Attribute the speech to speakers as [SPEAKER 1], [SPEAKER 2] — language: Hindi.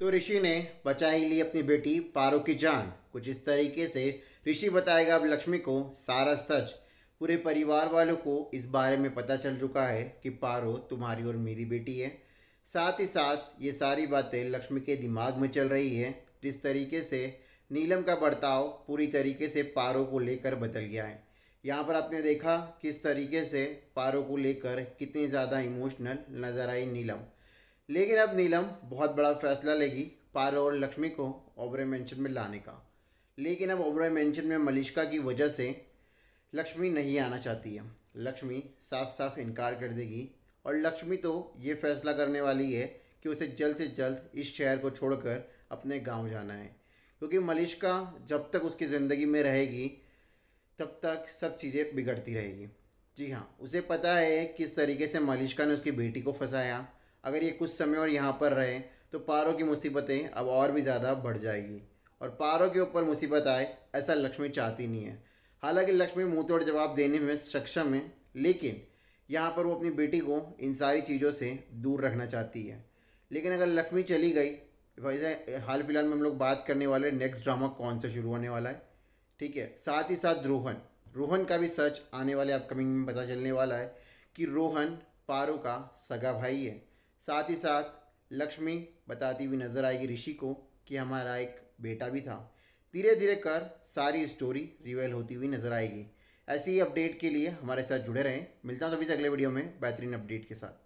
[SPEAKER 1] तो ऋषि ने बचा ही ली अपनी बेटी पारो की जान कुछ इस तरीके से ऋषि बताएगा अब लक्ष्मी को सारा सच पूरे परिवार वालों को इस बारे में पता चल चुका है कि पारो तुम्हारी और मेरी बेटी है साथ ही साथ ये सारी बातें लक्ष्मी के दिमाग में चल रही है जिस तरीके से नीलम का बर्ताव पूरी तरीके से पारो को लेकर बदल गया है यहाँ पर आपने देखा किस तरीके से पारो को लेकर कितनी ज़्यादा इमोशनल नज़र आई नीलम लेकिन अब नीलम बहुत बड़ा फैसला लेगी पारो और लक्ष्मी को ओबरे मेंशन में लाने का लेकिन अब ओबरे मेंशन में मलिश्का की वजह से लक्ष्मी नहीं आना चाहती है लक्ष्मी साफ साफ इनकार कर देगी और लक्ष्मी तो ये फैसला करने वाली है कि उसे जल्द से जल्द इस शहर को छोड़कर अपने गांव जाना है क्योंकि मलिश्का जब तक उसकी ज़िंदगी में रहेगी तब तक सब चीज़ें बिगड़ती रहेगी जी हाँ उसे पता है किस तरीके से मलिश्का ने उसकी बेटी को फंसाया अगर ये कुछ समय और यहाँ पर रहे तो पारों की मुसीबतें अब और भी ज़्यादा बढ़ जाएगी और पारों के ऊपर मुसीबत आए ऐसा लक्ष्मी चाहती नहीं है हालांकि लक्ष्मी मुँह तोड़ जवाब देने में सक्षम है लेकिन यहाँ पर वो अपनी बेटी को इन सारी चीज़ों से दूर रखना चाहती है लेकिन अगर लक्ष्मी चली गई वैसे हाल फिलहाल में हम लोग बात करने वाले नेक्स्ट ड्रामा कौन सा शुरू होने वाला है ठीक है साथ ही साथ रोहन रोहन का भी सच आने वाले अपकमिंग में पता चलने वाला है कि रोहन पारो का सगा भाई है साथ ही साथ लक्ष्मी बताती हुई नजर आएगी ऋषि को कि हमारा एक बेटा भी था धीरे धीरे कर सारी स्टोरी रिवेल होती हुई नजर आएगी ऐसी ही अपडेट के लिए हमारे साथ जुड़े रहें मिलता हूँ सभी से अगले वीडियो में बेहतरीन अपडेट के साथ